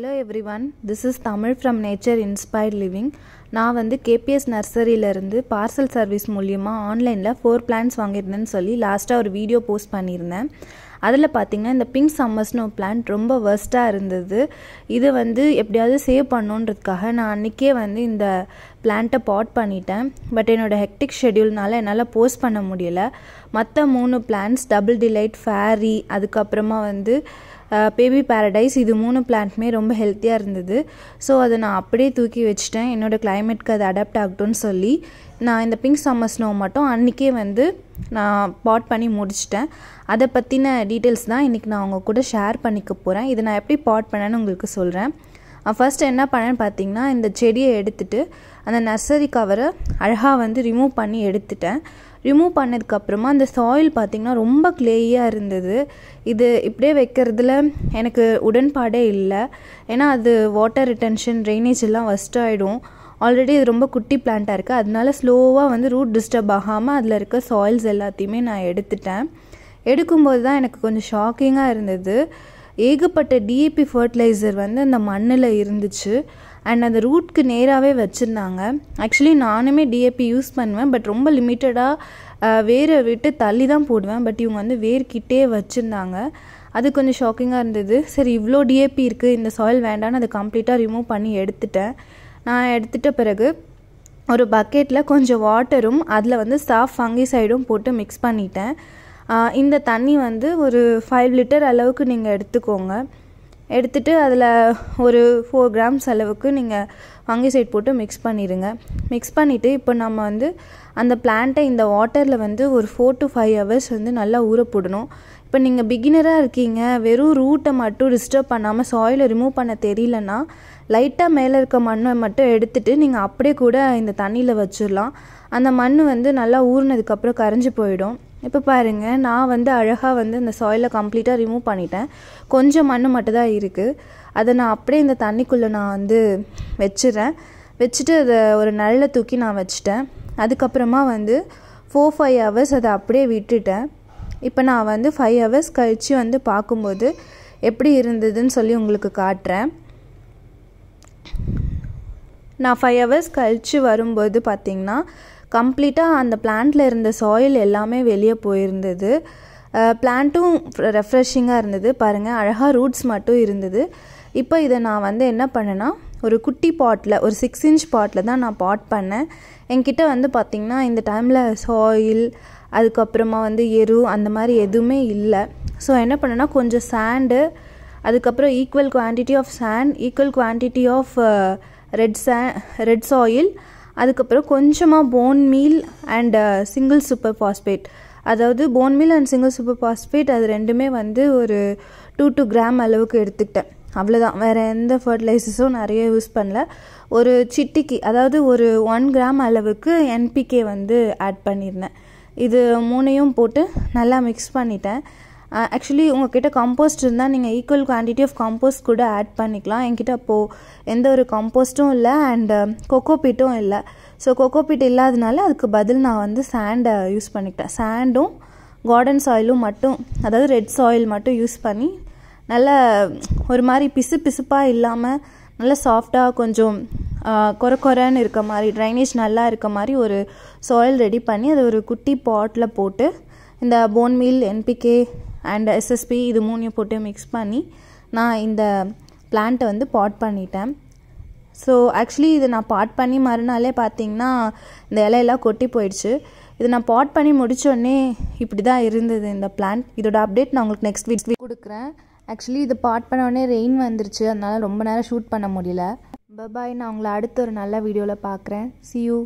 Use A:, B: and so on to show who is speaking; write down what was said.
A: hello every this is Tamil from nature inspired living நான் வந்து KBS நர்சரியிலேருந்து parcel service மூலியமாக ஆன்லைனில் ஃபோர் பிளான்ஸ் வாங்கியிருந்தேன்னு சொல்லி லாஸ்ட்டாக ஒரு வீடியோ போஸ்ட் பண்ணியிருந்தேன் அதில் பார்த்திங்கன்னா இந்த பிங்க் சம்மர்ஸ்னு ஒரு பிளான்ட் ரொம்ப வேர்ஸ்ட்டாக இருந்தது இது வந்து எப்படியாவது சேவ் பண்ணுன்றதுக்காக நான் அன்றைக்கே வந்து இந்த பிளான்ட்டை பாட் பண்ணிட்டேன் பட் என்னோடய ஹெக்டிக் ஷெடியூல்னால என்னால் போஸ்ட் பண்ண முடியல மற்ற மூணு பிளான்ட்ஸ் டபுள் டிலைட் ஃபேரி அதுக்கப்புறமா வந்து பேபி பேரடைஸ் இது மூணு பிளான்ட்மே ரொம்ப ஹெல்த்தியாக இருந்தது ஸோ அதை நான் அப்படியே தூக்கி வச்சுட்டேன் என்னோடய கிளைமேட்க்கு அது அடாப்ட் ஆகட்டும்னு சொல்லி நான் இந்த பிங்க் சம்மர் ஸ்னோ மட்டும் அன்றைக்கே வந்து நான் பாட் பண்ணி முடிச்சிட்டேன் அதை பற்றின டீட்டெயில்ஸ் தான் இன்றைக்கி நான் அவங்க கூட ஷேர் பண்ணிக்க போகிறேன் இதை நான் எப்படி பாட் பண்ணேன்னு உங்களுக்கு சொல்கிறேன் ஃபஸ்ட்டு என்ன பண்ணேன்னு பார்த்தீங்கன்னா இந்த செடியை எடுத்துட்டு அந்த நர்சரி கவரை அழகாக வந்து ரிமூவ் பண்ணி எடுத்துட்டேன் ரிமூவ் பண்ணதுக்கப்புறமா அந்த சாயில் பார்த்திங்கன்னா ரொம்ப கிளேயாக இருந்தது இது இப்படியே வைக்கிறதுல எனக்கு உடன்பாடே இல்லை ஏன்னா அது வாட்டர் ரிட்டன்ஷன் ட்ரைனேஜ் எல்லாம் ஃபஸ்ட்டாகிடும் ஆகிடும் ஆல்ரெடி இது ரொம்ப குட்டி பிளான்ட்டாக இருக்குது அதனால ஸ்லோவாக வந்து ரூட் டிஸ்டர்ப் ஆகாமல் அதில் இருக்க சாயில்ஸ் எல்லாத்தையுமே நான் எடுத்துட்டேன் எடுக்கும்போது தான் எனக்கு கொஞ்சம் ஷாக்கிங்காக இருந்தது ஏகப்பட்ட டிஏபி ஃபர்டிலைசர் வந்து அந்த மண்ணில் இருந்துச்சு அண்ட் அந்த ரூட்க்கு நேராகவே வச்சுருந்தாங்க ஆக்சுவலி நானுமே டிஏபி யூஸ் பண்ணுவேன் பட் ரொம்ப லிமிட்டடாக வேரை விட்டு தள்ளி தான் போடுவேன் பட் இவங்க வந்து வேர்கிட்டே வச்சுருந்தாங்க அது கொஞ்சம் ஷாக்கிங்காக இருந்தது சரி இவ்வளோ டிஏபி இருக்குது இந்த சாயில் வேண்டான்னு அதை கம்ப்ளீட்டாக ரிமூவ் பண்ணி எடுத்துட்டேன் நான் எடுத்துட்ட பிறகு ஒரு பக்கெட்டில் கொஞ்சம் வாட்டரும் அதில் வந்து சாஃப் ஃபங்கிசைடும் போட்டு மிக்ஸ் பண்ணிட்டேன் இந்த தண்ணி வந்து ஒரு ஃபைவ் லிட்டர் அளவுக்கு நீங்கள் எடுத்துக்கோங்க எடுத்துட்டு அதில் ஒரு ஃபோர் கிராம்ஸ் அளவுக்கு நீங்கள் வங்கி சைட் போட்டு மிக்ஸ் பண்ணிடுங்க மிக்ஸ் பண்ணிவிட்டு இப்போ நம்ம வந்து அந்த பிளான்ட்டை இந்த வாட்டரில் வந்து ஒரு ஃபோர் டு ஃபைவ் ஹவர்ஸ் வந்து நல்லா ஊற போடணும் இப்போ நீங்கள் பிகினராக இருக்கீங்க வெறும் ரூட்டை மட்டும் டிஸ்டர்ப் பண்ணாமல் சாயிலை ரிமூவ் பண்ண தெரியலனா லைட்டாக மேலே இருக்க மண்ணை மட்டும் எடுத்துகிட்டு நீங்கள் அப்படியே கூட இந்த தண்ணியில் வச்சிடலாம் அந்த மண் வந்து நல்லா ஊறினதுக்கப்புறம் கரைஞ்சி போயிடும் இப்போ பாருங்கள் நான் வந்து அழகாக வந்து அந்த சாயிலை கம்ப்ளீட்டாக ரிமூவ் பண்ணிட்டேன் கொஞ்சம் மண் மட்டும்தான் இருக்குது அதை நான் அப்படியே இந்த தண்ணிக்குள்ளே நான் வந்து வச்சுறேன் வச்சுட்டு அதை ஒரு நல்ல தூக்கி நான் வச்சுட்டேன் அதுக்கப்புறமா வந்து ஃபோர் ஃபைவ் ஹவர்ஸ் அதை அப்படியே விட்டுட்டேன் இப்போ நான் வந்து ஃபைவ் ஹவர்ஸ் கழித்து வந்து பார்க்கும்போது எப்படி இருந்ததுன்னு சொல்லி உங்களுக்கு காட்டுறேன் நான் ஃபைவ் ஹவர்ஸ் கழித்து வரும்போது பார்த்திங்கன்னா கம்ப்ளீட்டாக அந்த பிளான்ட்டில் இருந்த சாயில் எல்லாமே வெளியே போயிருந்தது பிளான்ட்டும் ரெஃப்ரெஷிங்காக இருந்தது பாருங்கள் அழகாக ரூட்ஸ் மட்டும் இருந்தது இப்போ இதை நான் வந்து என்ன பண்ணேன்னா ஒரு குட்டி பாட்டில் ஒரு சிக்ஸ் இன்ச் பாட்டில் தான் நான் பாட் பண்ணேன் என்கிட்ட வந்து பார்த்திங்கன்னா இந்த டைமில் சாயில் அதுக்கப்புறமா வந்து எரு அந்த மாதிரி எதுவுமே இல்லை ஸோ என்ன பண்ணுன்னா கொஞ்சம் சாண்டு அதுக்கப்புறம் equal quantity of sand equal quantity of red say red soil அதுக்கப்புறம் கொஞ்சமாக bone meal and single super phosphate அதாவது bone meal and single super phosphate அது ரெண்டுமே வந்து ஒரு டூ டூ கிராம் அளவுக்கு எடுத்துக்கிட்டேன் அவ்வளோதான் வேறு எந்த ஃபர்டிலைசர்ஸும் நிறைய யூஸ் பண்ணல ஒரு சிட்டிக்கு அதாவது ஒரு ஒன் கிராம் அளவுக்கு என்பிகே வந்து ஆட் பண்ணியிருந்தேன் இது மூணையும் போட்டு நல்லா மிக்ஸ் பண்ணிட்டேன் ஆக்சுவலி உங்ககிட்ட காம்போஸ்ட் இருந்தால் நீங்கள் ஈக்குவல் குவான்டிட்டி ஆஃப் காம்போஸ்ட் கூட ஆட் பண்ணிக்கலாம் என்கிட்ட அப்போது எந்த ஒரு காம்போஸ்ட்டும் இல்லை அண்டு கொக்கோபீட்டும் இல்லை ஸோ கொக்கோபீட் இல்லாதனால அதுக்கு பதில் நான் வந்து சாண்டை யூஸ் பண்ணிக்கிட்டேன் சாண்டும் கார்டன் சாயிலும் மட்டும் அதாவது ரெட் சாயில் மட்டும் யூஸ் பண்ணி நல்ல ஒரு மாதிரி பிசு பிசுப்பாக இல்லாமல் நல்லா சாஃப்டாக கொஞ்சம் கொர கொரன்னு இருக்க மாதிரி ட்ரைனேஜ் நல்லா இருக்க மாதிரி ஒரு சாயில் ரெடி பண்ணி அதை ஒரு குட்டி பாட்டில் போட்டு இந்த bone meal N P K and S S P இது மூணையும் போட்டு மிக்ஸ் பண்ணி நான் இந்த பிளான்ட்டை வந்து பாட் பண்ணிட்டேன் ஸோ ஆக்சுவலி இதை நான் பாட் பண்ணி மறுநாளே பார்த்தீங்கன்னா இந்த இலையெல்லாம் கொட்டி போயிடுச்சு இது நான் பாட் பண்ணி முடித்தோடனே இப்படி தான் இருந்தது இந்த பிளான்ட் இதோட அப்டேட் நான் உங்களுக்கு நெக்ஸ்ட் வீக் கொடுக்குறேன் ஆக்சுவலி இது பார்ட் பண்ணோடனே ரெயின் வந்துருச்சு அதனால் ரொம்ப நேரம் ஷூட் பண்ண முடியல பபாய் நான் உங்களை அடுத்த ஒரு நல்ல வீடியோவில் பார்க்குறேன் சி யூ